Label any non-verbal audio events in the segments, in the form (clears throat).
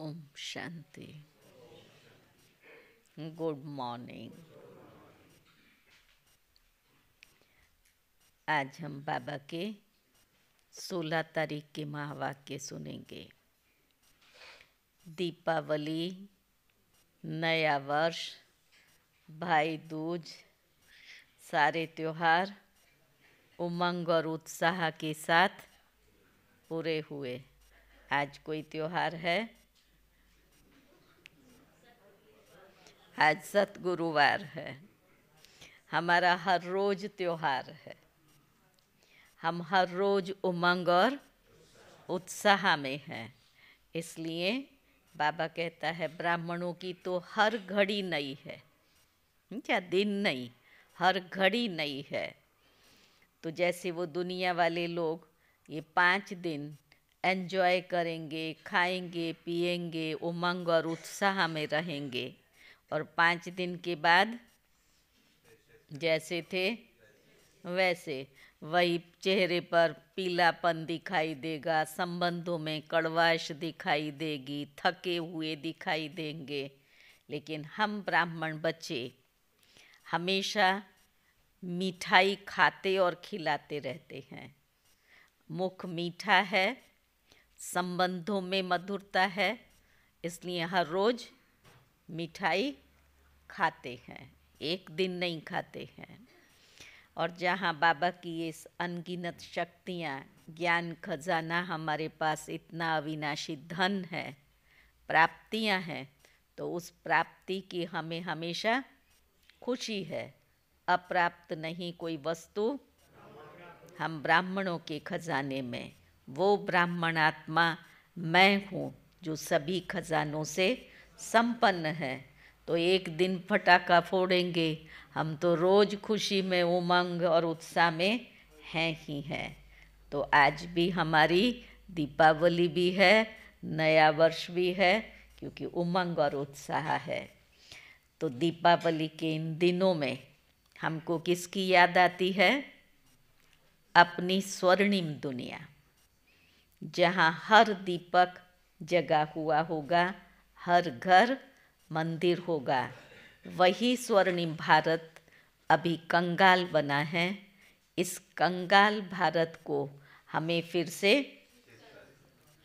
ओम शांति good morning आज हम बाबा के 16 तारीख के महावाक्य सुनेंगे दीपावली नया वर्ष भाई दूज सारे त्यौहार उमंग और उत्साह के साथ पूरे हुए आज कोई त्यौहार है आज सत गुरुवार है हमारा हर रोज त्योहार है हम हर रोज उमंग और उत्साह में हैं इसलिए बाबा कहता है ब्राह्मणों की तो हर घड़ी नई है हम्म, क्या दिन नहीं हर घड़ी नई है तो जैसे वो दुनिया वाले लोग ये पाँच दिन एन्जॉय करेंगे खाएंगे पिएंगे उमंग और उत्साह में रहेंगे और पाँच दिन के बाद जैसे थे वैसे वही चेहरे पर पीलापन दिखाई देगा संबंधों में कड़वाश दिखाई देगी थके हुए दिखाई देंगे लेकिन हम ब्राह्मण बच्चे हमेशा मिठाई खाते और खिलाते रहते हैं मुख मीठा है संबंधों में मधुरता है इसलिए हर रोज़ मिठाई खाते हैं एक दिन नहीं खाते हैं और जहाँ बाबा की ये अनगिनत शक्तियाँ ज्ञान खजाना हमारे पास इतना अविनाशी धन है प्राप्तियाँ हैं तो उस प्राप्ति की हमें हमेशा खुशी है अप्राप्त नहीं कोई वस्तु हम ब्राह्मणों के खजाने में वो ब्राह्मण आत्मा मैं हूँ जो सभी खजानों से संपन्न है तो एक दिन फटाका फोड़ेंगे हम तो रोज़ खुशी में उमंग और उत्साह में हैं ही हैं तो आज भी हमारी दीपावली भी है नया वर्ष भी है क्योंकि उमंग और उत्साह है तो दीपावली के इन दिनों में हमको किसकी याद आती है अपनी स्वर्णिम दुनिया जहाँ हर दीपक जगा हुआ होगा हर घर मंदिर होगा वही स्वर्णिम भारत अभी कंगाल बना है इस कंगाल भारत को हमें फिर से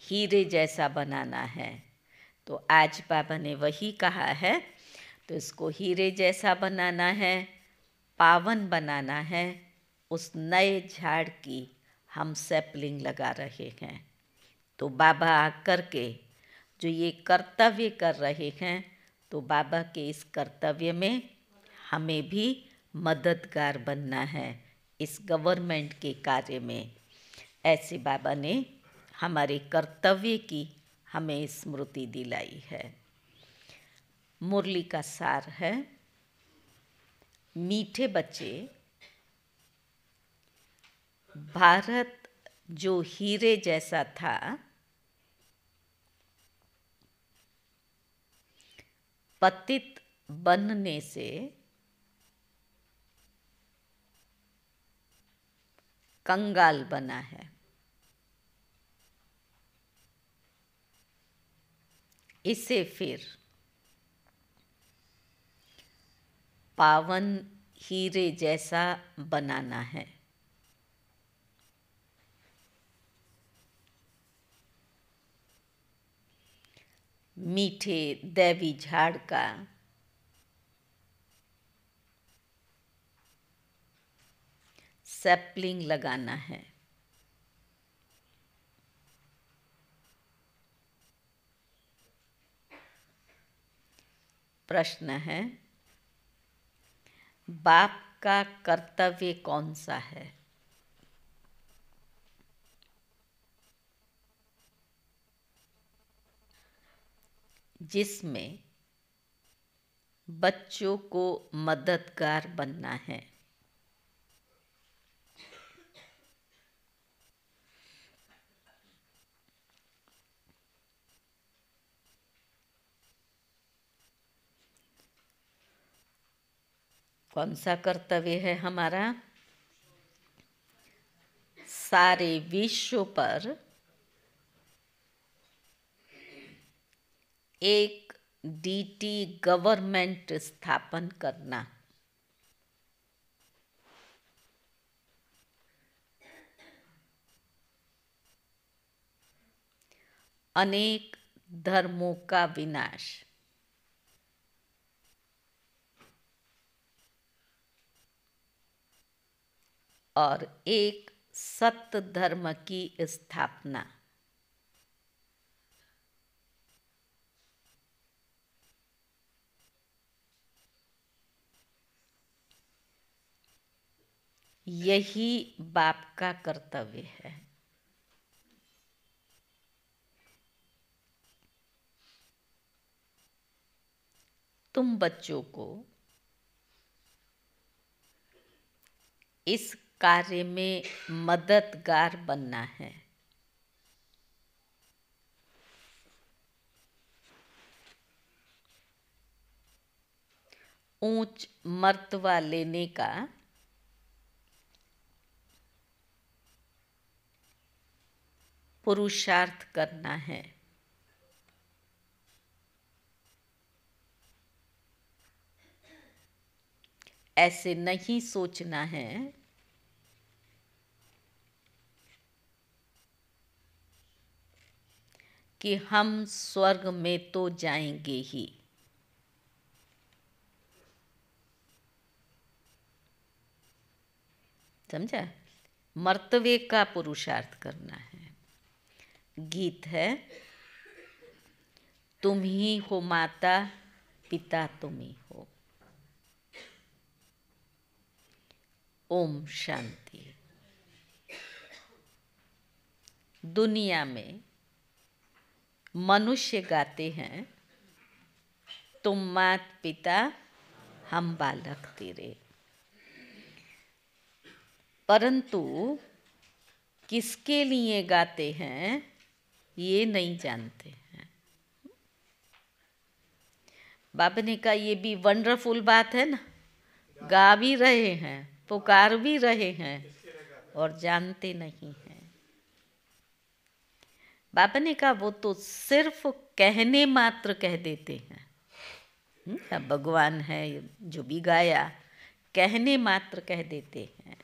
हीरे जैसा बनाना है तो आज बाबा ने वही कहा है तो इसको हीरे जैसा बनाना है पावन बनाना है उस नए झाड़ की हम सैपलिंग लगा रहे हैं तो बाबा आकर के जो ये कर्तव्य कर रहे हैं तो बाबा के इस कर्तव्य में हमें भी मददगार बनना है इस गवर्नमेंट के कार्य में ऐसे बाबा ने हमारे कर्तव्य की हमें स्मृति दिलाई है मुरली का सार है मीठे बच्चे भारत जो हीरे जैसा था पतित बनने से कंगाल बना है इसे फिर पावन हीरे जैसा बनाना है मीठे दैवी झाड़ का सैपलिंग लगाना है प्रश्न है बाप का कर्तव्य कौन सा है जिसमें बच्चों को मददगार बनना है कौन सा कर्तव्य है हमारा सारे विश्व पर एक डीटी गवर्नमेंट स्थापन करना अनेक धर्मों का विनाश और एक सत्य धर्म की स्थापना यही बाप का कर्तव्य है तुम बच्चों को इस कार्य में मददगार बनना है ऊंच मर्तवा लेने का पुरुषार्थ करना है ऐसे नहीं सोचना है कि हम स्वर्ग में तो जाएंगे ही समझा मर्तव्य का पुरुषार्थ करना है गीत है तुम ही हो माता पिता तुम ही हो ओम शांति दुनिया में मनुष्य गाते हैं तुम मात पिता हम बालक तेरे परंतु किसके लिए गाते हैं ये नहीं जानते हैं बाबा ने कहा ये भी वंडरफुल बात है ना गा भी रहे हैं पुकार भी रहे हैं और जानते नहीं हैं बाबा ने कहा वो तो सिर्फ कहने मात्र कह देते हैं अब हम्म, भगवान है जो भी गाया कहने मात्र कह देते हैं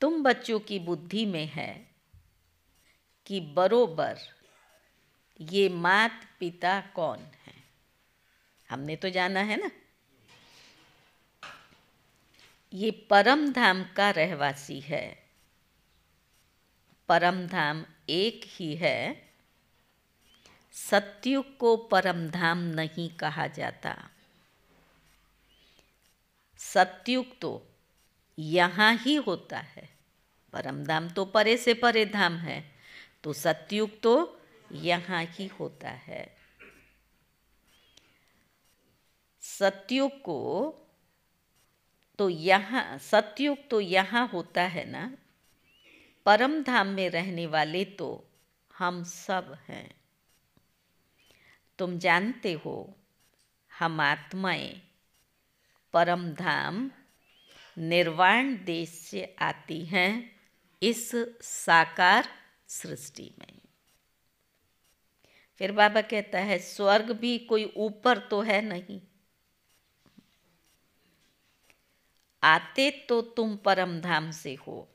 तुम बच्चों की बुद्धि में है कि बरोबर ये मात पिता कौन है हमने तो जाना है ना ये परम धाम का रहवासी है परम धाम एक ही है सत्युग को परम धाम नहीं कहा जाता सत्युग तो यहाँ ही होता है परम धाम तो परे से परे धाम है तो सत्युग तो यहाँ ही होता है सत्युग को तो यहाँ सत्युग तो यहाँ होता है ना परम धाम में रहने वाले तो हम सब हैं तुम जानते हो हम आत्माएं परम धाम निर्वाण देश से आती हैं इस साकार सृष्टि में फिर बाबा कहता है स्वर्ग भी कोई ऊपर तो है नहीं आते तो तुम परम धाम से हो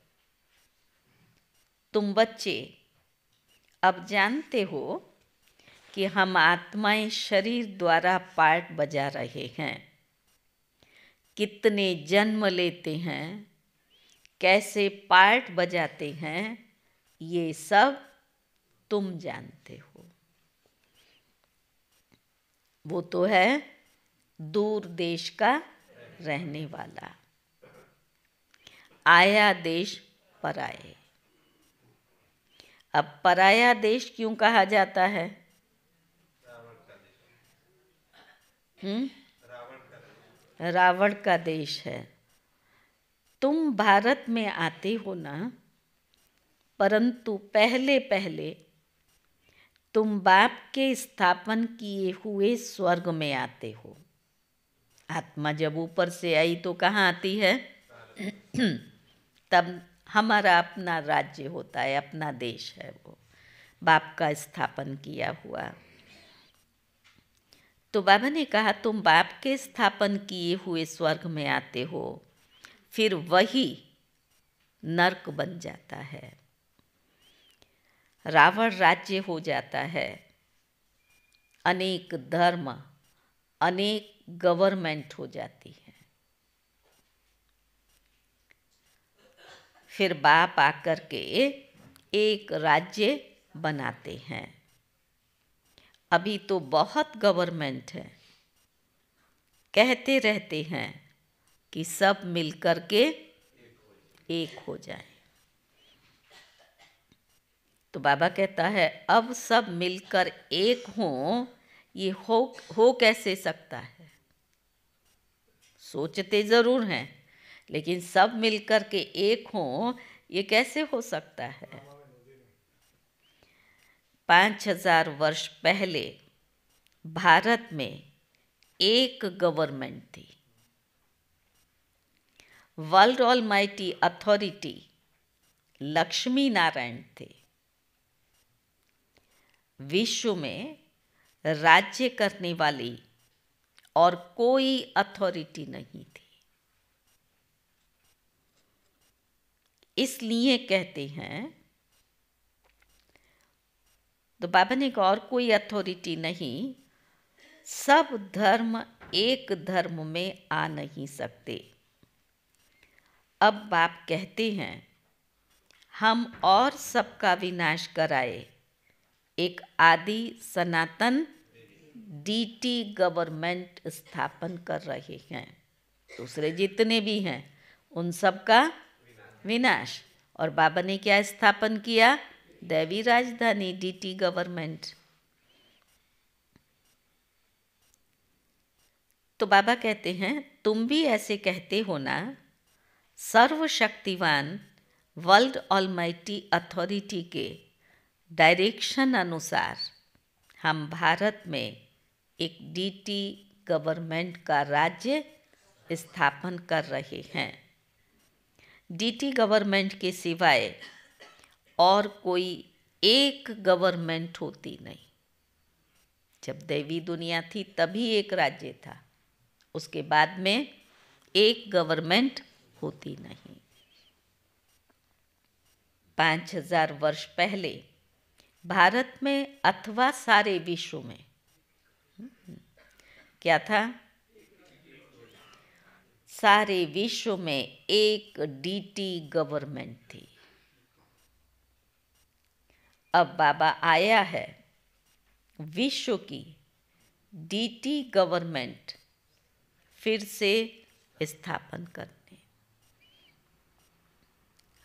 तुम बच्चे अब जानते हो कि हम आत्माएं शरीर द्वारा पार्ट बजा रहे हैं कितने जन्म लेते हैं कैसे पार्ट बजाते हैं ये सब तुम जानते हो वो तो है दूर देश का रहने वाला आया देश पराए अब पराया देश क्यों कहा जाता है हम्म? रावण का देश है तुम भारत में आते हो ना परंतु पहले पहले तुम बाप के स्थापन किए हुए स्वर्ग में आते हो आत्मा जब ऊपर से आई तो कहाँ आती है तब हमारा अपना राज्य होता है अपना देश है वो बाप का स्थापन किया हुआ तो बाबा ने कहा तुम बाप के स्थापन किए हुए स्वर्ग में आते हो फिर वही नर्क बन जाता है रावण राज्य हो जाता है अनेक धर्म अनेक गवर्नमेंट हो जाती है फिर बाप आकर के एक राज्य बनाते हैं अभी तो बहुत गवर्नमेंट है कहते रहते हैं कि सब मिलकर के एक हो जाए तो बाबा कहता है अब सब मिलकर एक हों ये हो हो कैसे सकता है सोचते ज़रूर हैं लेकिन सब मिलकर के एक हों ये कैसे हो सकता है पाँच हजार वर्ष पहले भारत में एक गवर्नमेंट थी world almighty authority Lakshmi Narayan थे विश्व में राज्य करने वाली और कोई अथॉरिटी नहीं थी इसलिए कहते हैं तो बाबा ने कहा और कोई अथॉरिटी नहीं सब धर्म एक धर्म में आ नहीं सकते अब बाप कहते हैं हम और सबका विनाश कराए एक आदि सनातन डीटी गवर्नमेंट स्थापन कर रहे हैं दूसरे जितने भी हैं उन सब का विनाश और बाबा ने क्या स्थापन किया दैवी राजधानी डीटी गवर्नमेंट तो बाबा कहते हैं तुम भी ऐसे कहते हो ना सर्वशक्तिवान वर्ल्ड ऑलमाइटी अथॉरिटी के डायरेक्शन अनुसार हम भारत में एक डीटी गवर्नमेंट का राज्य स्थापन कर रहे हैं डीटी गवर्नमेंट के सिवाय और कोई एक गवर्नमेंट होती नहीं जब दैवी दुनिया थी तभी एक राज्य था उसके बाद में एक गवर्नमेंट होती नहीं पाँच हजार वर्ष पहले भारत में अथवा सारे विश्व में हम्म। क्या था सारे विश्व में एक डीटी गवर्नमेंट थी अब बाबा आया है विश्व की डीटी गवर्नमेंट फिर से स्थापन करने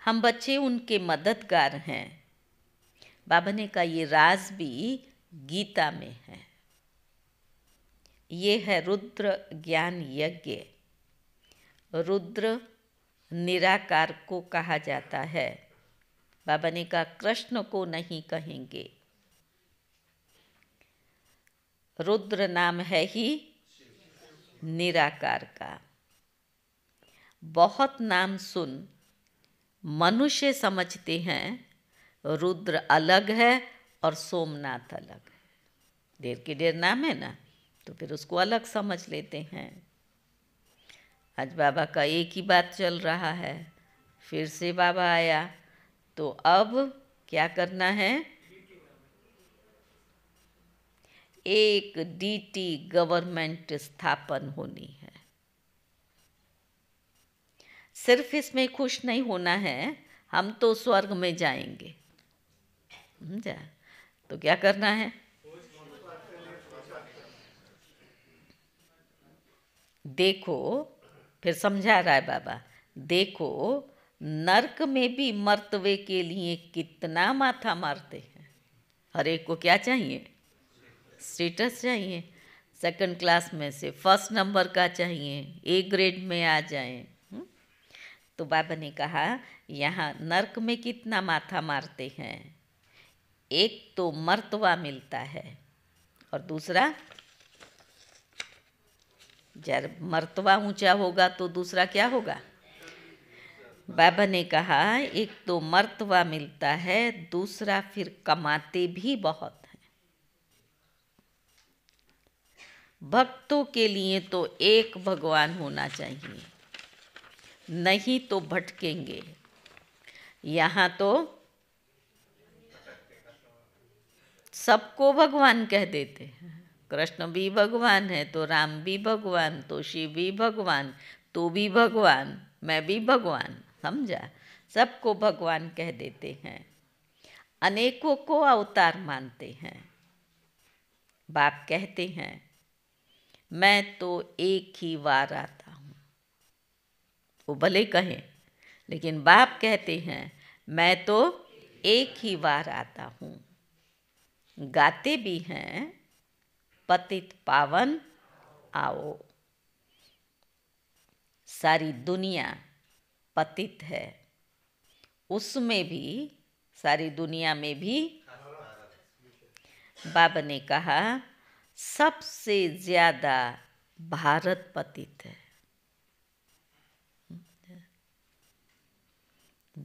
हम बच्चे उनके मददगार हैं बाबा ने कहा ये राज भी गीता में है ये है रुद्र ज्ञान यज्ञ रुद्र निराकार को कहा जाता है बाबा ने कहा कृष्ण को नहीं कहेंगे रुद्र नाम है ही निराकार का बहुत नाम सुन मनुष्य समझते हैं रुद्र अलग है और सोमनाथ अलग है देर के देर नाम है ना तो फिर उसको अलग समझ लेते हैं आज बाबा का एक ही बात चल रहा है फिर से बाबा आया तो अब क्या करना है एक डीटी गवर्नमेंट स्थापन होनी है सिर्फ इसमें खुश नहीं होना है हम तो स्वर्ग में जाएंगे समझा तो क्या करना है देखो फिर समझा रहा है बाबा देखो नरक में भी मर्तवे के लिए कितना माथा मारते हैं हर एक को क्या चाहिए स्टेटस चाहिए सेकंड क्लास में से फर्स्ट नंबर का चाहिए ए ग्रेड में आ जाए हम्म। तो बाबा ने कहा यहाँ नरक में कितना माथा मारते हैं एक तो मर्तवा मिलता है और दूसरा जब मर्तवा ऊंचा होगा तो दूसरा क्या होगा बाबा ने कहा एक तो मर्तवा मिलता है दूसरा फिर कमाते भी बहुत हैं भक्तों के लिए तो एक भगवान होना चाहिए नहीं तो भटकेंगे यहाँ तो सबको भगवान कह देते हैं कृष्ण भी भगवान है तो राम भी भगवान तो शिव भी भगवान तो भी भगवान मैं भी भगवान समझा सबको भगवान कह देते हैं अनेकों को अवतार मानते हैं बाप कहते हैं मैं तो एक ही बार आता हूँ वो भले कहें लेकिन बाप कहते हैं मैं तो एक ही बार आता हूँ गाते भी हैं पतित पावन आओ सारी दुनिया पतित है उसमें भी सारी दुनिया में भी बाबा ने कहा सबसे ज़्यादा भारत पतित है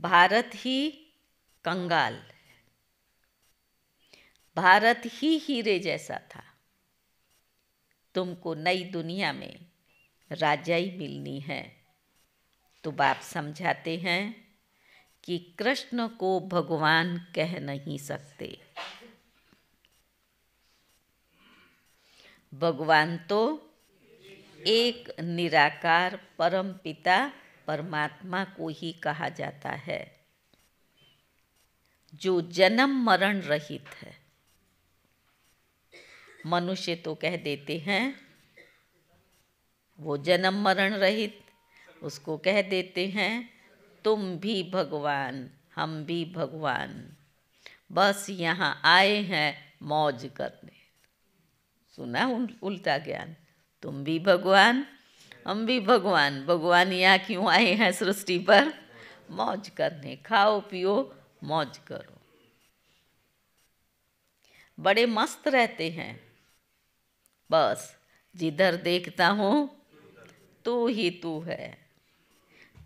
भारत ही कंगाल है भारत ही हीरे जैसा था तुमको नई दुनिया में राजाई मिलनी है तो बाप समझाते हैं कि कृष्ण को भगवान कह नहीं सकते भगवान तो एक निराकार परम पिता परमात्मा को ही कहा जाता है जो जन्म मरण रहित है मनुष्य तो कह देते हैं वो जन्म मरण रहित उसको कह देते हैं तुम भी भगवान हम भी भगवान बस यहाँ आए हैं मौज करने सुना उल्टा ज्ञान तुम भी भगवान हम भी भगवान भगवान यहाँ क्यों आए हैं सृष्टि पर मौज करने खाओ पियो मौज करो बड़े मस्त रहते हैं बस जिधर देखता हूँ तू ही तू है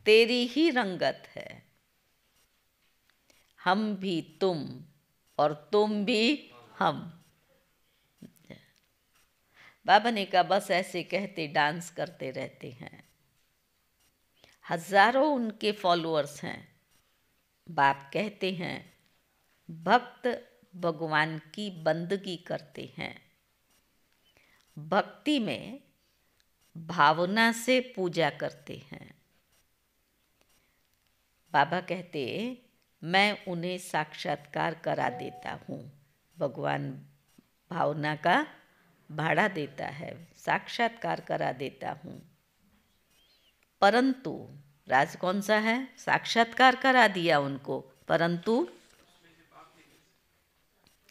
तेरी ही रंगत है हम भी तुम और तुम भी हम बाबा ने कहा बस ऐसे कहते डांस करते रहते हैं हजारों उनके फॉलोअर्स हैं बाप कहते हैं भक्त भगवान की बंदगी करते हैं भक्ति में भावना से पूजा करते हैं बाबा कहते मैं उन्हें साक्षात्कार करा देता हूँ भगवान भावना का भाड़ा देता है साक्षात्कार करा देता हूँ परंतु राज कौन सा है साक्षात्कार करा दिया उनको परंतु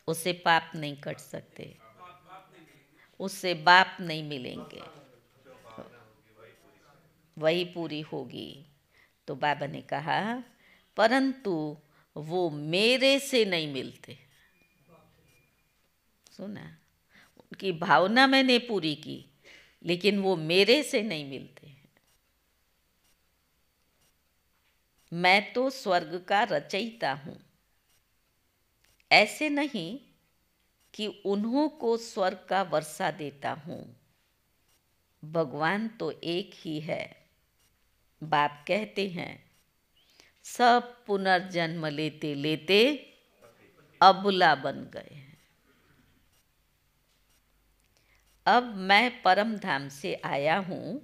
उसे पाप नहीं कट सकते उससे बाप नहीं मिलेंगे वही पूरी होगी तो बाबा ने कहा परंतु वो मेरे से नहीं मिलते सुना उनकी भावना मैंने पूरी की लेकिन वो मेरे से नहीं मिलते मैं तो स्वर्ग का रचयिता हूं ऐसे नहीं कि उन्हों को स्वर्ग का वर्षा देता हूँ भगवान तो एक ही है बाप कहते हैं सब पुनर्जन्म लेते लेते अबुला बन गए हैं अब मैं परम धाम से आया हूँ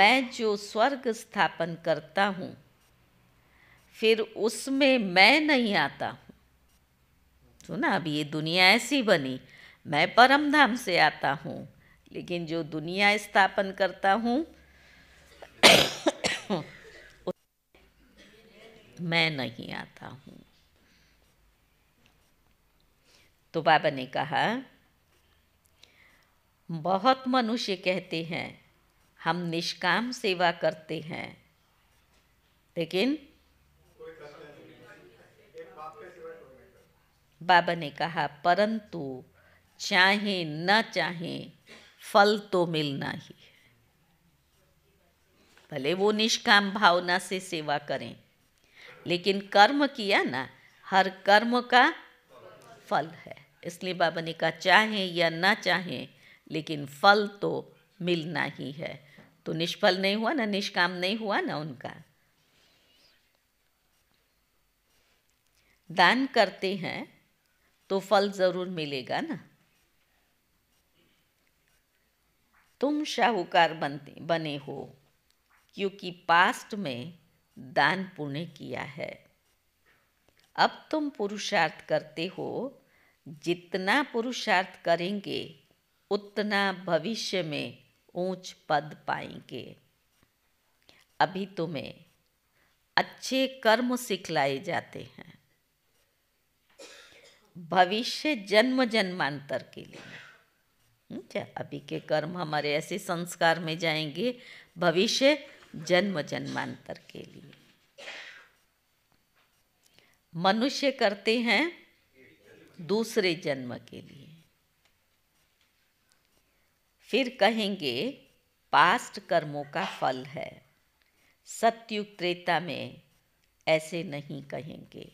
मैं जो स्वर्ग स्थापन करता हूँ फिर उसमें मैं नहीं आता हूँ सुना अब ये दुनिया ऐसी बनी मैं परम धाम से आता हूँ लेकिन जो दुनिया स्थापन करता हूँ मैं नहीं आता हूँ तो बाबा ने कहा बहुत मनुष्य कहते हैं हम निष्काम सेवा करते हैं लेकिन बाबा ने कहा परंतु चाहे न चाहे फल तो मिलना ही भले वो निष्काम भावना से सेवा करें लेकिन कर्म किया ना हर कर्म का फल है इसलिए बाबा ने कहा चाहे या ना चाहे लेकिन फल तो मिलना ही है तो निष्फल नहीं हुआ ना निष्काम नहीं हुआ ना उनका दान करते हैं तो फल ज़रूर मिलेगा ना तुम शाहूकार बनते बने हो क्योंकि पास्ट में दान पुण्य किया है अब तुम पुरुषार्थ करते हो जितना पुरुषार्थ करेंगे उतना भविष्य में ऊंच पद पाएंगे अभी तुम्हें अच्छे कर्म सिखलाए जाते हैं भविष्य जन्म जन्मांतर के लिए हम्म, क्या अभी के कर्म हमारे ऐसे संस्कार में जाएंगे भविष्य जन्म जन्मांतर के लिए मनुष्य करते हैं दूसरे जन्म के लिए फिर कहेंगे पास्ट कर्मों का फल है सत्युग त्रेता में ऐसे नहीं कहेंगे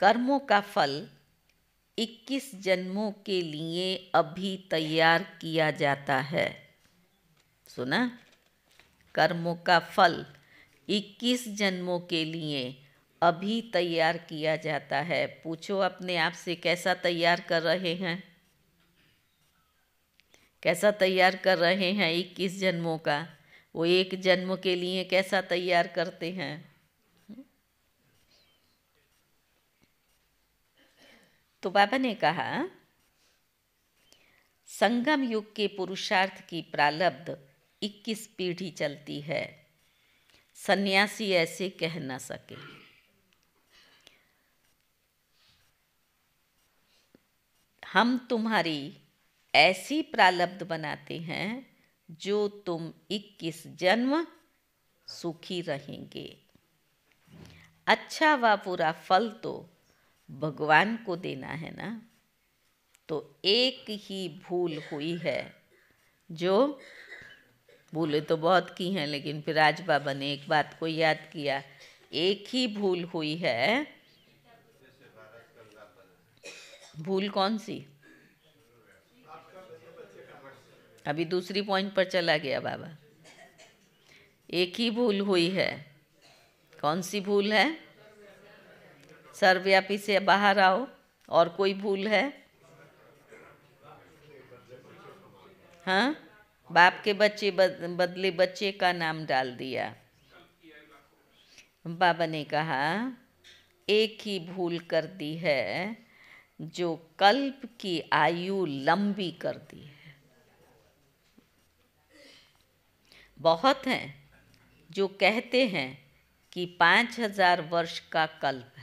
कर्मों का फल 21 जन्मों के लिए अभी तैयार किया जाता है सुना कर्मों का फल 21 जन्मों के लिए अभी तैयार किया जाता है पूछो अपने आप से कैसा तैयार कर रहे हैं कैसा तैयार कर रहे हैं 21 जन्मों का वो एक जन्म के लिए कैसा तैयार करते हैं तो बाबा ने कहा संगम युग के पुरुषार्थ की प्रालब्ध 21 पीढ़ी चलती है सन्यासी ऐसे कह न सके हम तुम्हारी ऐसी प्रालब्ध बनाते हैं जो तुम 21 जन्म सुखी रहेंगे अच्छा व पूरा फल तो भगवान को देना है ना तो एक ही भूल हुई है जो भूले तो बहुत की हैं लेकिन फिर राज बाबा ने एक बात को याद किया एक ही भूल हुई है भूल कौन सी अभी दूसरी पॉइंट पर चला गया बाबा एक ही भूल हुई है कौन सी भूल है सर्वव्यापी से बाहर आओ और कोई भूल है हाँ बाप के बच्चे बदले बच्चे का नाम डाल दिया बाबा ने कहा एक ही भूल कर दी है जो कल्प की आयु लंबी कर दी है बहुत हैं जो कहते हैं कि पाँच हजार वर्ष का कल्प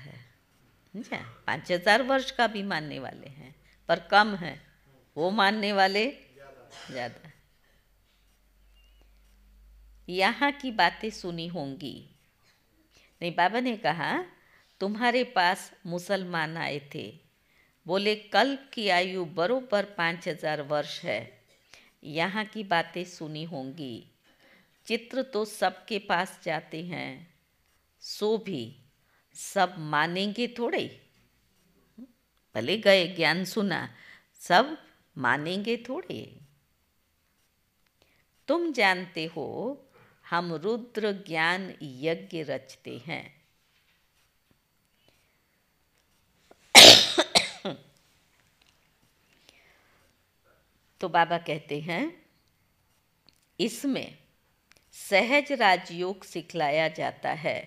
समझा पाँच हजार वर्ष का भी मानने वाले हैं पर कम है वो मानने वाले ज़्यादा यहाँ की बातें सुनी होंगी नहीं बाबा ने कहा तुम्हारे पास मुसलमान आए थे बोले कल की आयु बरोबर पाँच हजार वर्ष है यहाँ की बातें सुनी होंगी चित्र तो सबके पास जाते हैं सो भी सब मानेंगे थोड़े भले गए ज्ञान सुना सब मानेंगे थोड़े तुम जानते हो हम रुद्र ज्ञान यज्ञ रचते हैं (coughs) तो बाबा कहते हैं इसमें सहज राजयोग सिखलाया जाता है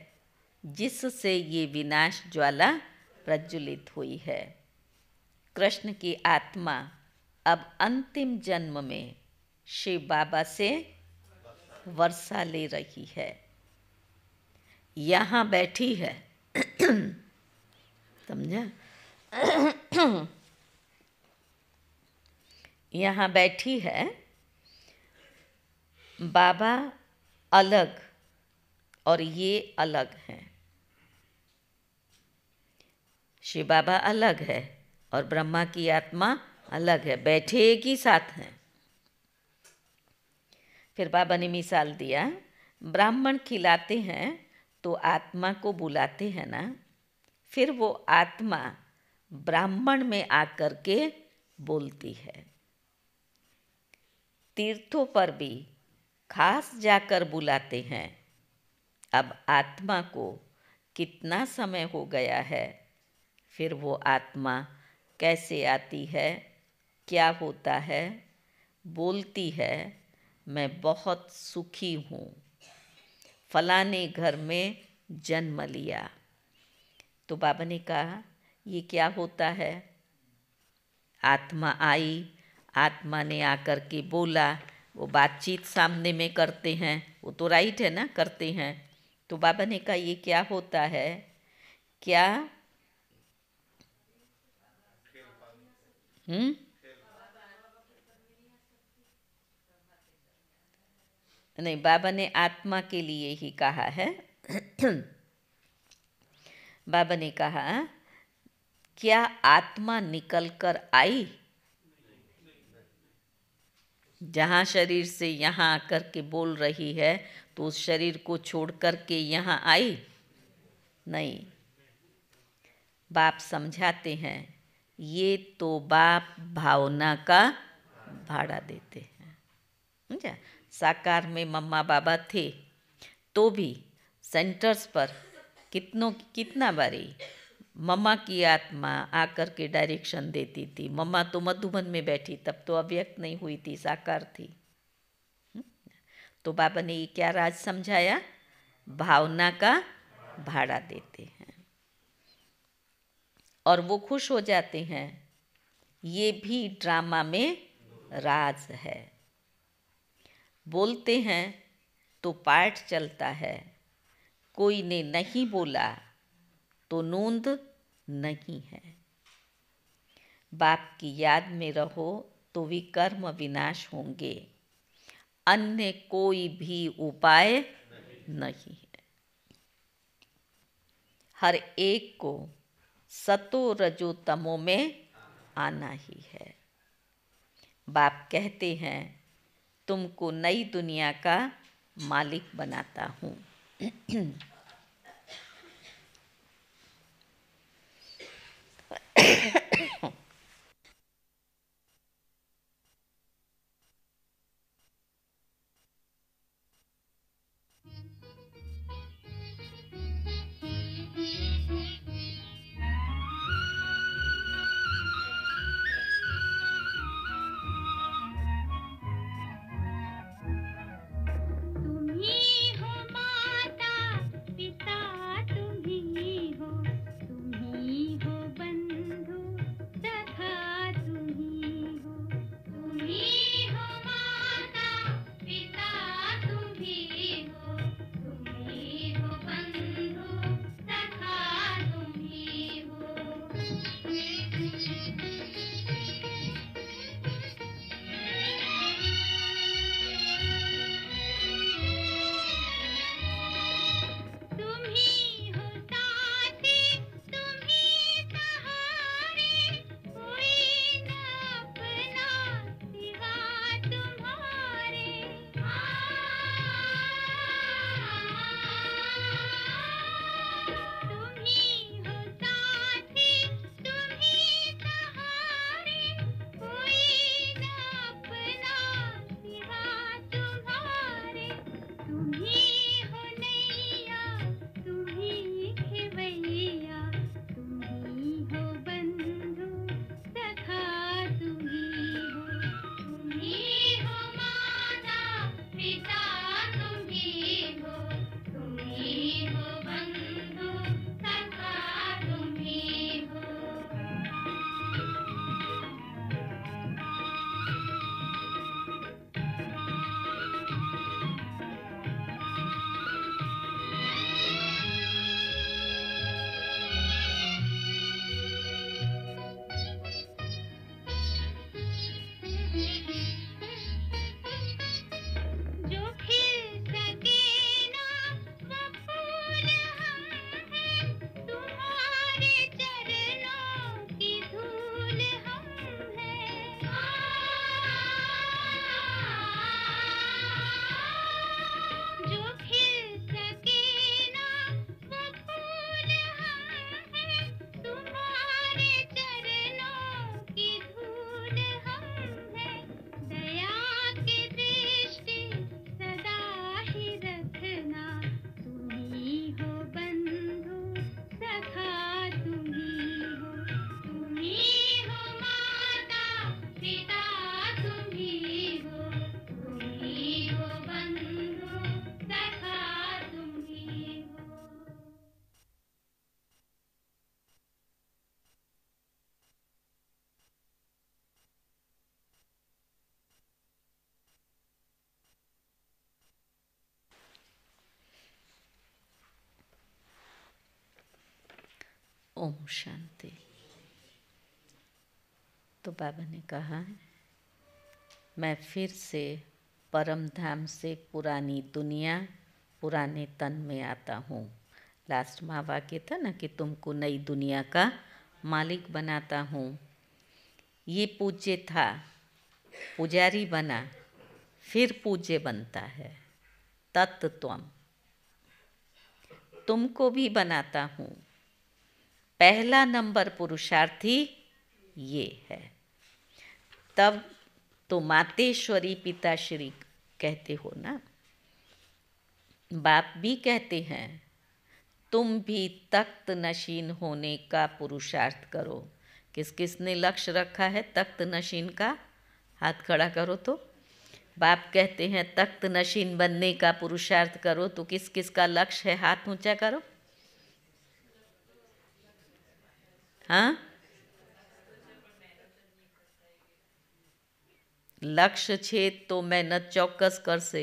जिससे ये विनाश ज्वाला प्रज्वलित हुई है कृष्ण की आत्मा अब अंतिम जन्म में शिव बाबा से वर्षा ले रही है यहाँ बैठी है (clears throat) समझा (clears throat) यहाँ बैठी है बाबा अलग और ये अलग हैं शिव बाबा अलग है और ब्रह्मा की आत्मा अलग है बैठे एक ही साथ हैं फिर बाबा ने मिसाल दिया ब्राह्मण खिलाते हैं तो आत्मा को बुलाते हैं ना फिर वो आत्मा ब्राह्मण में आकर के बोलती है तीर्थों पर भी खास जाकर बुलाते हैं अब आत्मा को कितना समय हो गया है फिर वो आत्मा कैसे आती है क्या होता है बोलती है मैं बहुत सुखी हूँ फलाने घर में जन्म लिया तो बाबा ने कहा ये क्या होता है आत्मा आई आत्मा ने आकर के बोला वो बातचीत सामने में करते हैं वो तो राइट है ना करते हैं तो बाबा ने कहा ये क्या होता है क्या हम्म नहीं बाबा ने आत्मा के लिए ही कहा है (clears throat) बाबा ने कहा क्या आत्मा निकल कर आई जहाँ शरीर से यहाँ आकर के बोल रही है तो उस शरीर को छोड़ कर के यहाँ आई नहीं बाप समझाते हैं ये तो बाप भावना का भाड़ा देते हैं समझा साकार में मम्मा बाबा थे तो भी सेंटर्स पर कितनों कितना बारी मम्मा की आत्मा आकर के डायरेक्शन देती थी मम्मा तो मधुबन में बैठी तब तो अव्यक्त नहीं हुई थी साकार थी तो बाबा ने ये क्या राज समझाया भावना का भाड़ा देते हैं और वो खुश हो जाते हैं ये भी ड्रामा में राज है बोलते हैं तो पाठ चलता है कोई ने नहीं बोला तो नूंद नहीं है बाप की याद में रहो तो वे कर्म विनाश होंगे अन्य कोई भी उपाय नहीं है हर एक को सतो रजो तमो में आना ही है बाप कहते हैं तुमको नई दुनिया का मालिक बनाता हूँ (clears throat) ओम शांति तो बाबा ने कहा मैं फिर से परम धाम से पुरानी दुनिया पुराने तन में आता हूँ लास्ट माँ वाक्य था ना कि तुमको नई दुनिया का मालिक बनाता हूँ ये पूज्य था पुजारी बना फिर पूज्य बनता है तत्त्वम तुमको भी बनाता हूँ पहला नंबर पुरुषार्थी ये है तब तो मातेश्वरी पिता श्री कहते हो ना बाप भी कहते हैं तुम भी तख्त नशीन होने का पुरुषार्थ करो किस किस ने लक्ष्य रखा है तख्त नशीन का हाथ खड़ा करो तो बाप कहते हैं तख्त नशीन बनने का पुरुषार्थ करो तो किस किस का लक्ष्य है हाथ ऊंचा करो हाँ લક્ષ્ય છે तो चौकस कर से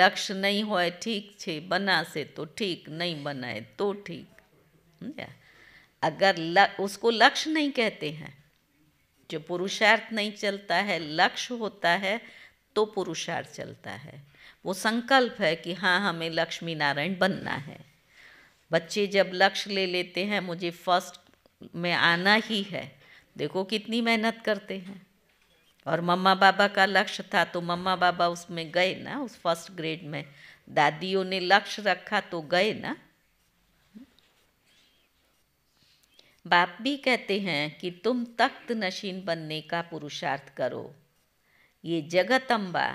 लक्ष्य नहीं हो ठीक छे बना से तो ठीक नहीं बनाए तो ठीक अगर ल, उसको लक्ष्य नहीं कहते हैं जो पुरुषार्थ नहीं चलता है लक्ष्य होता है तो पुरुषार्थ चलता है वो संकल्प है कि हाँ हमें लक्ष्मी नारायण बनना है बच्चे जब लक्ष्य ले लेते हैं मुझे फर्स्ट में आना ही है देखो कितनी मेहनत करते हैं और मम्मा बाबा का लक्ष्य था तो मम्मा बाबा उसमें गए ना उस फर्स्ट ग्रेड में दादियों ने लक्ष्य रखा तो गए ना बाप भी कहते हैं कि तुम तख्त नशीन बनने का पुरुषार्थ करो ये जगत अम्बा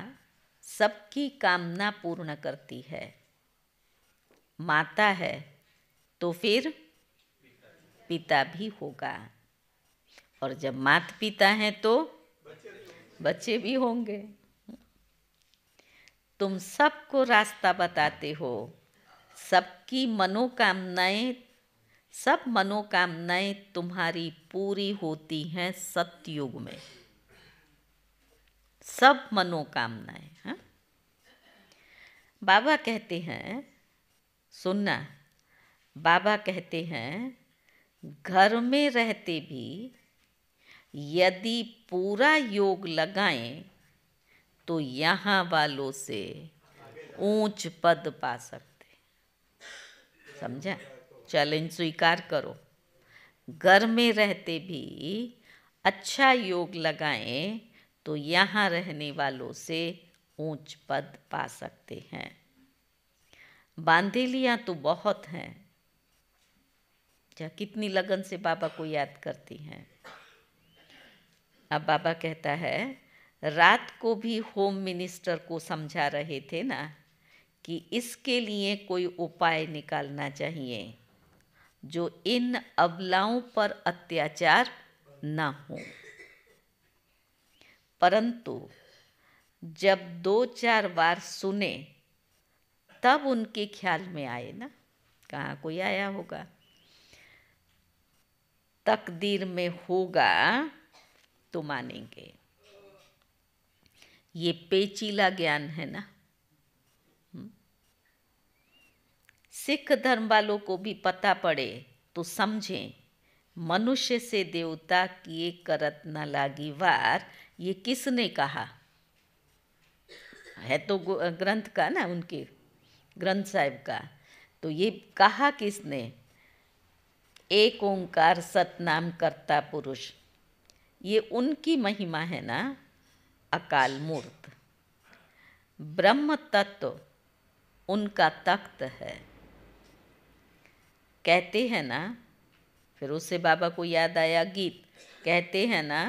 सबकी कामना पूर्ण करती है माता है तो फिर पिता भी होगा और जब माता पिता हैं तो बच्चे भी होंगे तुम सबको रास्ता बताते हो सबकी मनोकामनाएं सब मनोकामनाएं तुम्हारी पूरी होती हैं सत्युग में सब मनोकामनाएं हाँ? बाबा कहते हैं सुनना बाबा कहते हैं घर में रहते भी यदि पूरा योग लगाएं तो यहाँ वालों से ऊंच पद पा सकते समझा चैलेंज स्वीकार करो घर में रहते भी अच्छा योग लगाएं तो यहाँ रहने वालों से ऊंच पद पा सकते हैं बांधेलियाँ तो बहुत हैं अच्छा कितनी लगन से बाबा को याद करती हैं अब बाबा कहता है रात को भी होम मिनिस्टर को समझा रहे थे ना कि इसके लिए कोई उपाय निकालना चाहिए जो इन अबलाओं पर अत्याचार ना हो परंतु जब दो चार बार सुने तब उनके ख्याल में आए ना कहाँ कोई आया होगा तकदीर में होगा तो मानेंगे ये पेचीला ज्ञान है ना हम्म? सिख धर्म वालों को भी पता पड़े तो समझें मनुष्य से देवता किए करत न लागी वार ये किसने कहा है तो ग्रंथ का ना उनके ग्रंथ साहिब का तो ये कहा किसने एक ओंकार सतनाम करता पुरुष ये उनकी महिमा है ना अकाल मूर्त ब्रह्म तत्व उनका तख्त है कहते हैं ना फिर उससे बाबा को याद आया गीत कहते हैं ना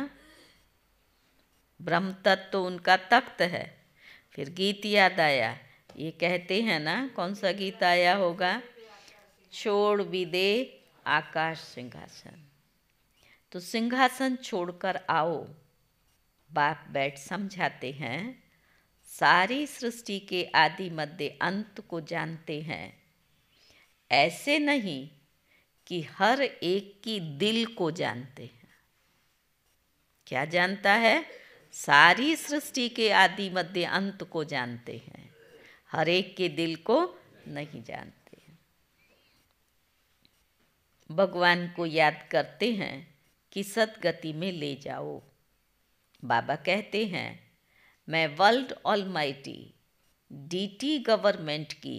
ब्रह्म तत्व तो उनका तख्त है फिर गीत याद आया ये कहते हैं ना कौन सा गीत आया होगा छोड़ विदे आकाश सिंहासन तो सिंहासन छोड़कर आओ बाप बैठ समझाते हैं सारी सृष्टि के आदि मध्य अंत को जानते हैं ऐसे नहीं कि हर एक की दिल को जानते हैं क्या जानता है सारी सृष्टि के आदि मध्य अंत को जानते हैं हर एक के दिल को नहीं जानते भगवान को याद करते हैं कि सदगति में ले जाओ बाबा कहते हैं मैं वर्ल्ड ऑलमाइटी डीटी गवर्नमेंट की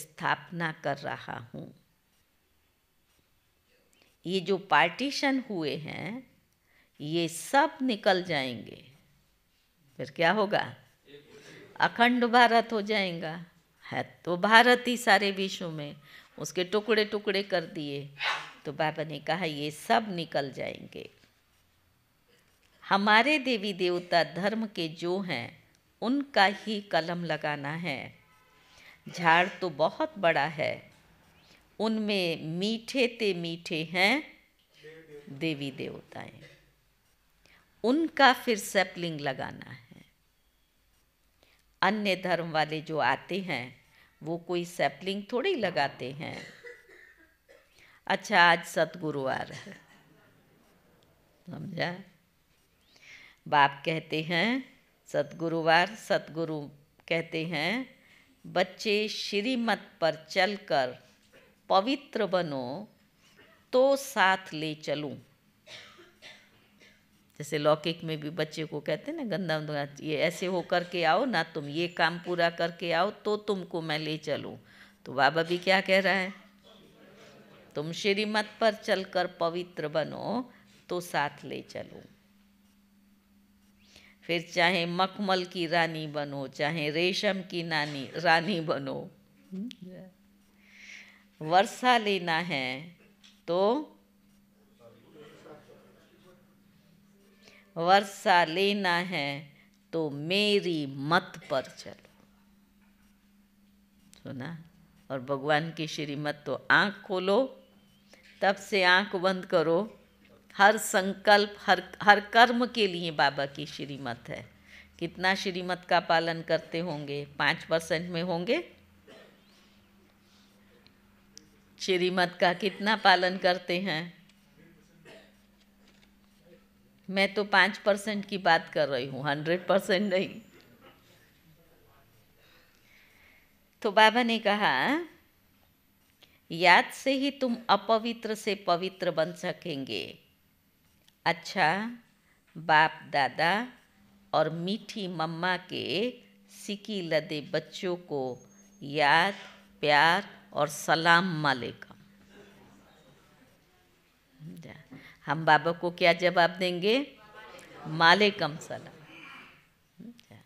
स्थापना कर रहा हूँ ये जो पार्टीशन हुए हैं ये सब निकल जाएंगे फिर क्या होगा अखंड भारत हो जाएगा है तो भारत ही सारे विश्व में उसके टुकड़े टुकड़े कर दिए तो बाबा ने कहा ये सब निकल जाएंगे हमारे देवी देवता धर्म के जो हैं उनका ही कलम लगाना है झाड़ तो बहुत बड़ा है उनमें मीठे ते मीठे हैं देवी देवताएं उनका फिर सेपलिंग लगाना है अन्य धर्म वाले जो आते हैं वो कोई सैपलिंग थोड़ी लगाते हैं अच्छा आज सतगुरुवार है समझा बाप कहते हैं सतगुरुवार सतगुरु कहते हैं बच्चे श्रीमत पर चलकर पवित्र बनो तो साथ ले चलूं जैसे लौकिक में भी बच्चे को कहते हैं ना गंदा ये ऐसे हो करके आओ ना तुम ये काम पूरा करके आओ तो तुमको मैं ले चलूँ तो बाबा भी क्या कह रहा है तुम श्रीमत पर चलकर पवित्र बनो तो साथ ले चलो फिर चाहे मखमल की रानी बनो चाहे रेशम की नानी रानी बनो वर्षा लेना है तो वर्षा लेना है तो मेरी मत पर चलो सुना और भगवान की श्रीमत तो आंख खोलो तब से आंख बंद करो हर संकल्प हर हर कर्म के लिए बाबा की श्रीमत है कितना श्रीमत का पालन करते होंगे पाँच परसेंट में होंगे श्रीमत का कितना पालन करते हैं मैं तो पाँच परसेंट की बात कर रही हूँ हंड्रेड परसेंट नहीं तो बाबा ने कहा याद से ही तुम अपवित्र से पवित्र बन सकेंगे अच्छा बाप दादा और मीठी मम्मा के सिकी लदे बच्चों को याद प्यार और सलाम मालिक जा हम बाबा को क्या जवाब देंगे मालेकम सलाम हम्म,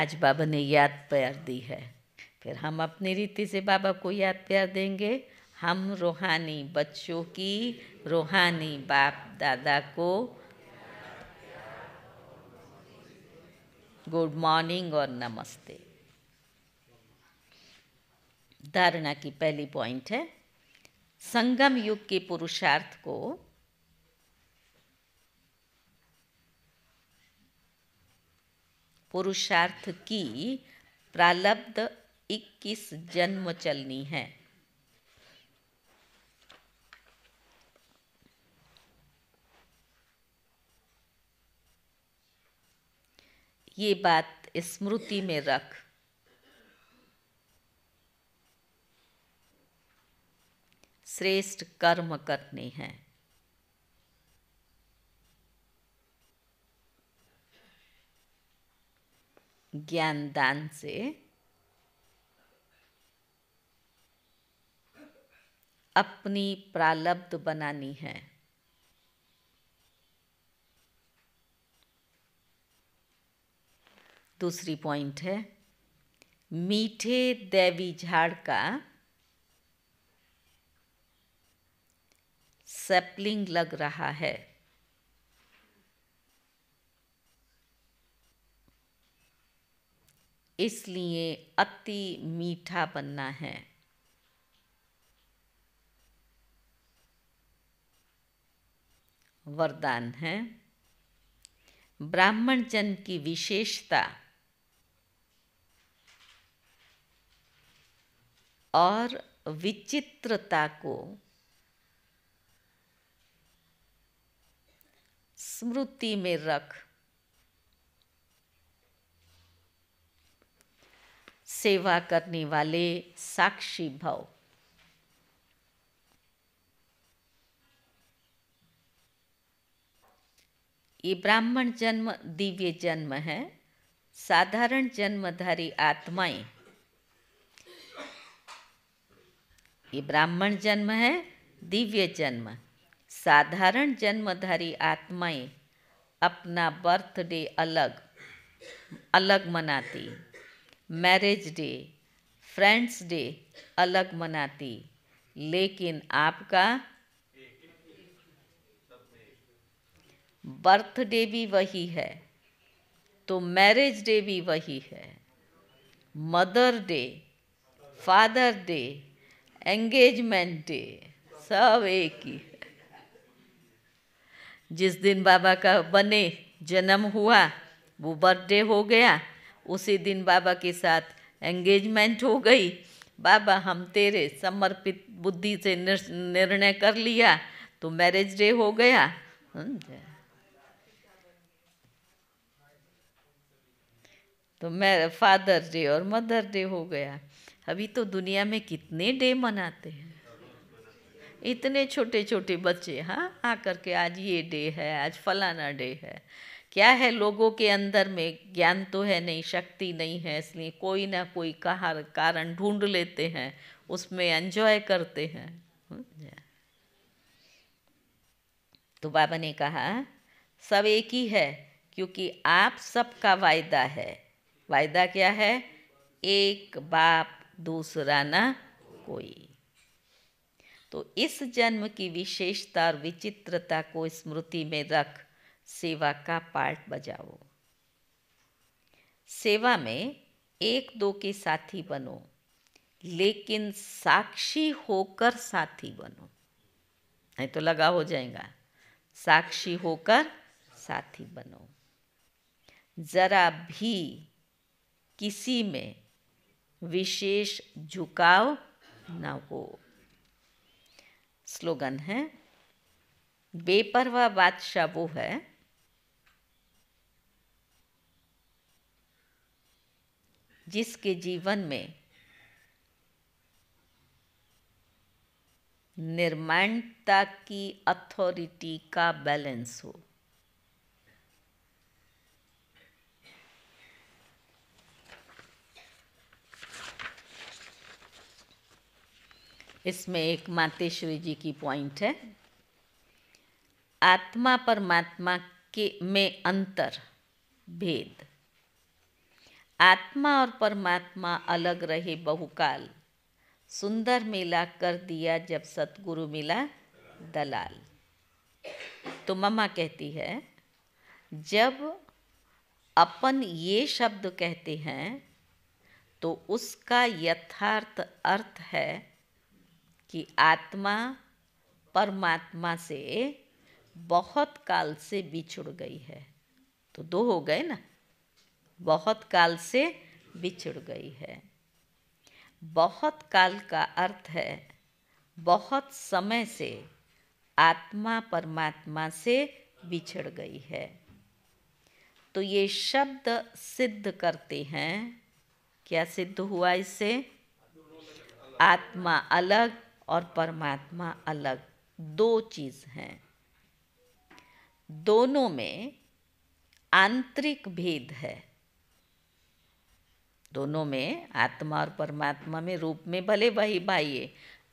आज बाबा ने याद प्यार दी है फिर हम अपनी रीति से बाबा को याद प्यार देंगे हम रूहानी बच्चों की रूहानी बाप दादा को गुड मॉर्निंग और नमस्ते धारणा की पहली पॉइंट है संगम युग के पुरुषार्थ को पुरुषार्थ की प्रालब्ध 21 जन्म चलनी है ये बात स्मृति में रख श्रेष्ठ कर्म करने हैं ज्ञान दान से अपनी प्रालब्ध बनानी है दूसरी पॉइंट है मीठे देवी झाड़ का सेपलिंग लग रहा है इसलिए अति मीठा बनना है वरदान है ब्राह्मण जन की विशेषता और विचित्रता को स्मृति में रख सेवा करने वाले साक्षी भाव ये ब्राह्मण जन्म दिव्य जन्म है साधारण जन्मधारी आत्माएं ये ब्राह्मण जन्म है दिव्य जन्म साधारण जन्मधारी आत्माएं अपना बर्थडे अलग अलग मनाती मैरिज डे फ्रेंड्स डे अलग मनाती लेकिन आपका बर्थडे भी वही है तो मैरिज डे भी वही है mother day father day engagement day सब एक ही जिस दिन बाबा का बने जन्म हुआ वो बर्थडे हो गया उसी दिन बाबा के साथ एंगेजमेंट हो गई बाबा हम तेरे समर्पित बुद्धि से निर्णय कर लिया तो मैरिज डे हो गया तो मैं फादर डे और मदर डे हो गया अभी तो दुनिया में कितने डे मनाते हैं इतने छोटे छोटे बच्चे हाँ आकर के आज ये डे है आज फलाना डे है क्या है लोगों के अंदर में ज्ञान तो है नहीं शक्ति नहीं है इसलिए कोई ना कोई कहा कारण ढूंढ लेते हैं उसमें एंजॉय करते हैं तो बाबा ने कहा सब एक ही है क्योंकि आप सबका वायदा है वायदा क्या है एक बाप दूसरा ना कोई तो इस जन्म की विशेषता और विचित्रता को स्मृति में रख सेवा का पार्ट बजाओ सेवा में एक दो के साथी बनो लेकिन साक्षी होकर साथी बनो नहीं तो लगा हो जाएगा साक्षी होकर साथी बनो जरा भी किसी में विशेष झुकाव ना हो स्लोगन है बेपरवा बादशाह वो है जिसके जीवन में निर्माणता की अथॉरिटी का बैलेंस हो इसमें एक मातेश्वरी जी की पॉइंट है आत्मा परमात्मा के में अंतर भेद आत्मा और परमात्मा अलग रहे बहुकाल सुंदर मेला कर दिया जब सतगुरु मिला दलाल तो मम्मा कहती है जब अपन ये शब्द कहते हैं तो उसका यथार्थ अर्थ है कि आत्मा परमात्मा से बहुत काल से बिछुड़ गई है तो दो हो गए ना बहुत काल से बिछुड़ गई है बहुत काल का अर्थ है बहुत समय से आत्मा परमात्मा से बिछड़ गई है तो ये शब्द सिद्ध करते हैं क्या सिद्ध हुआ इससे आत्मा अलग और परमात्मा अलग दो चीज़ हैं दोनों में आंतरिक भेद है दोनों में आत्मा और परमात्मा में रूप में भले वही बाह्य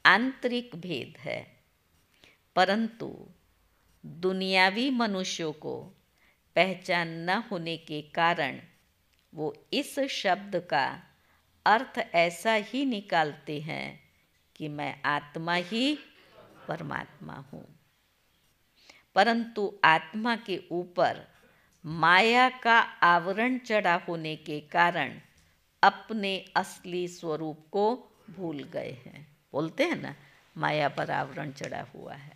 आंतरिक भेद है परंतु दुनियावी मनुष्यों को पहचान न होने के कारण वो इस शब्द का अर्थ ऐसा ही निकालते हैं कि मैं आत्मा ही परमात्मा हूँ परंतु आत्मा के ऊपर माया का आवरण चढ़ा होने के कारण अपने असली स्वरूप को भूल गए हैं बोलते हैं ना माया पर आवरण चढ़ा हुआ है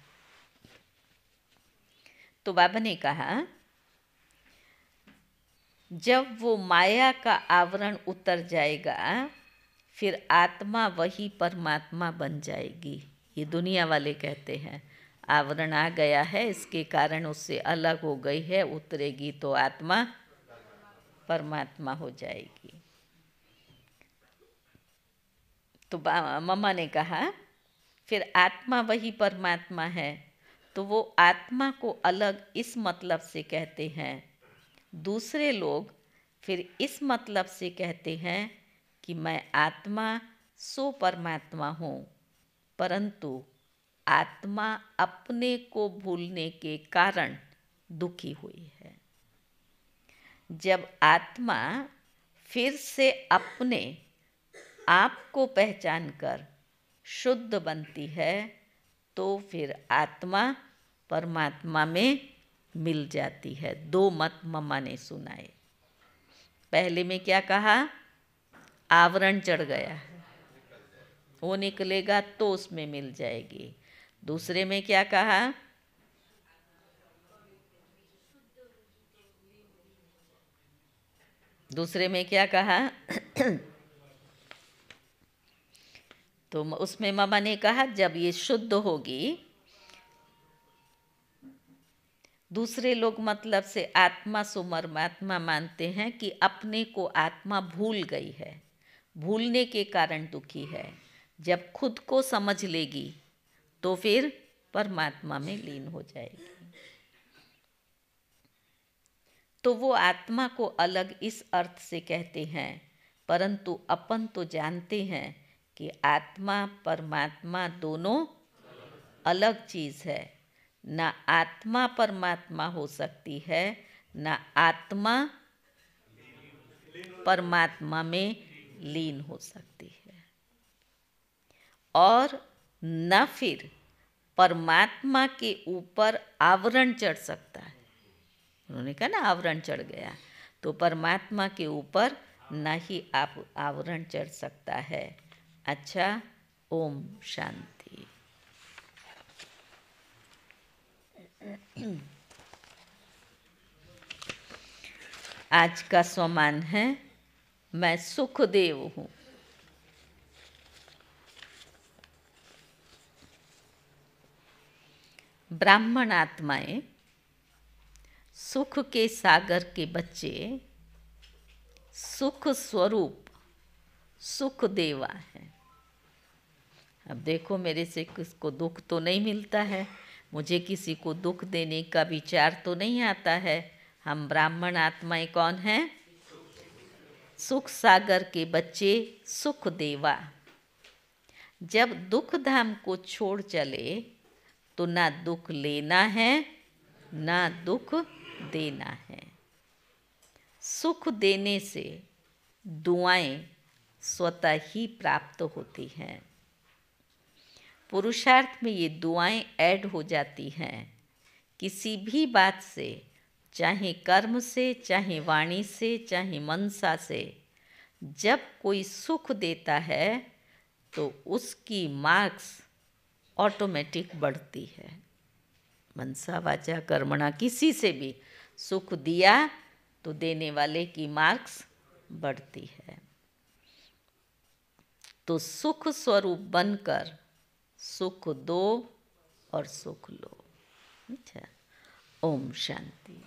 तो बाबा ने कहा जब वो माया का आवरण उतर जाएगा फिर आत्मा वही परमात्मा बन जाएगी ये दुनिया वाले कहते हैं आवरण आ गया है इसके कारण उससे अलग हो गई है उतरेगी तो आत्मा परमात्मा हो जाएगी तो मम्मा ने कहा फिर आत्मा वही परमात्मा है तो वो आत्मा को अलग इस मतलब से कहते हैं दूसरे लोग फिर इस मतलब से कहते हैं कि मैं आत्मा सो परमात्मा हूँ परंतु आत्मा अपने को भूलने के कारण दुखी हुई है जब आत्मा फिर से अपने आप को पहचान कर शुद्ध बनती है तो फिर आत्मा परमात्मा में मिल जाती है दो मत मम्मा ने सुनाए पहले में क्या कहा आवरण चढ़ गया है वो निकलेगा तो उसमें मिल जाएगी दूसरे में क्या कहा दूसरे में क्या कहा (clears throat) तो उसमें मामा ने कहा जब ये शुद्ध होगी दूसरे लोग मतलब से आत्मा सुमर्मात्मा मानते हैं कि अपने को आत्मा भूल गई है भूलने के कारण दुखी है जब खुद को समझ लेगी तो फिर परमात्मा में लीन हो जाएगी तो वो आत्मा को अलग इस अर्थ से कहते हैं परंतु अपन तो जानते हैं कि आत्मा परमात्मा दोनों अलग चीज़ है ना आत्मा परमात्मा हो सकती है ना आत्मा परमात्मा में लीन हो सकती है और न फिर परमात्मा के ऊपर आवरण चढ़ सकता है उन्होंने कहा ना आवरण चढ़ गया तो परमात्मा के ऊपर न ही आप आवरण चढ़ सकता है अच्छा ओम शांति आज का स्वमान है मैं सुखदेव हूँ ब्राह्मण आत्माएं सुख के सागर के बच्चे सुख स्वरूप सुख देवा है अब देखो मेरे से किसको दुख तो नहीं मिलता है मुझे किसी को दुख देने का विचार तो नहीं आता है हम ब्राह्मण आत्माएं कौन हैं सुख सागर के बच्चे सुख देवा जब दुख धाम को छोड़ चले तो ना दुख लेना है ना दुख देना है सुख देने से दुआएं स्वतः ही प्राप्त होती हैं पुरुषार्थ में ये दुआएं ऐड हो जाती हैं किसी भी बात से चाहे कर्म से चाहे वाणी से चाहे मनसा से जब कोई सुख देता है तो उसकी मार्क्स ऑटोमेटिक बढ़ती है मनसा वाचा कर्मणा किसी से भी सुख दिया तो देने वाले की मार्क्स बढ़ती है तो सुख स्वरूप बनकर सुख दो और सुख लो अच्छा ओम शांति